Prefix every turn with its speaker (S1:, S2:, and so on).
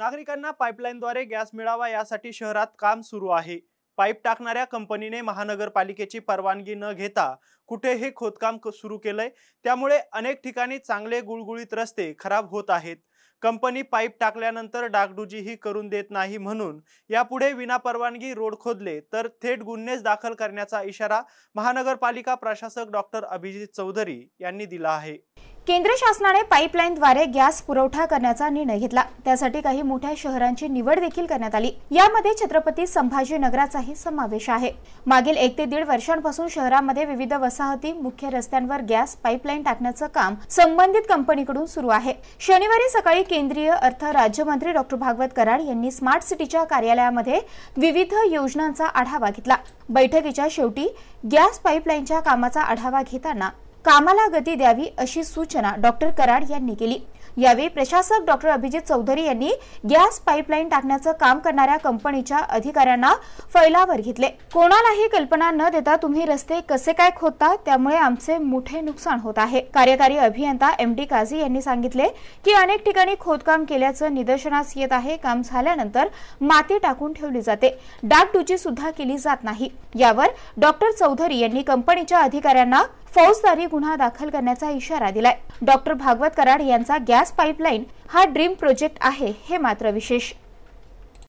S1: नागरिकांना पाईपलाईनद्वारे गॅस मिळावा यासाठी शहरात काम सुरू आहे पाईप टाकणाऱ्या कंपनीने महानगरपालिकेची परवानगी न घेता कुठे हे खोदकाम सुरू केलंय त्यामुळे अनेक ठिकाणी चांगले गुळगुळीत रस्ते खराब होत आहेत कंपनी पाईप टाकल्यानंतर डागडुजीही करून देत नाही म्हणून यापुढे विनापरवानगी रोड खोदले तर थेट गुन्हेच दाखल करण्याचा इशारा महानगरपालिका प्रशासक डॉक्टर अभिजित चौधरी यांनी दिला आहे
S2: केंद्र शासनाने पाईपलाईनद्वारे गॅस पुरवठा करण्याचा निर्णय घेतला त्यासाठी काही मोठ्या शहरांची निवड देखील करण्यात आली यामध्ये छत्रपती संभाजीनगराचाही समावेश आहे मागील एक ते दीड वर्षांपासून शहरामध्ये विविध वसाहती मुख्य रस्त्यांवर गॅस पाईपलाईन टाकण्याचं काम संबंधित कंपनीकडून सुरू आहे शनिवारी सकाळी केंद्रीय अर्थ राज्यमंत्री डॉक्टर भागवत कराड यांनी स्मार्ट सिटीच्या कार्यालयामध्ये विविध योजनांचा आढावा घेतला बैठकीच्या शेवटी गॅस पाईपलाईनच्या कामाचा आढावा घेताना कामाला गती द्यावी अशी सूचना डॉक्टर कराड यांनी केली यावेळी प्रशासक डॉक्टर अभिजित चौधरी यांनी गॅस पाईपलाईन टाकण्याचं काम करणाऱ्या कंपनीच्या अधिकाऱ्यांना फैलावर घेतले कोणालाही कल्पना न देता तुम्ही रस्ते कसे काय खोदता त्यामुळे आमचे मोठे नुकसान होत आहे कार्यकारी अभियंता एम डी काझी यांनी सांगितले की अनेक ठिकाणी खोदकाम केल्याचं निदर्शनास येत आहे काम झाल्यानंतर माती टाकून ठेवली जाते टूची सुद्धा केली जात नाही यावर डॉक्टर चौधरी यांनी कंपनीच्या अधिकाऱ्यांना फौजदारी गुन्हा दाखल करण्याचा इशारा दिलाय डॉक्टर भागवत कराड यांचा गॅस पाईपलाईन हा ड्रीम प्रोजेक्ट आहे हे मात्र विशेष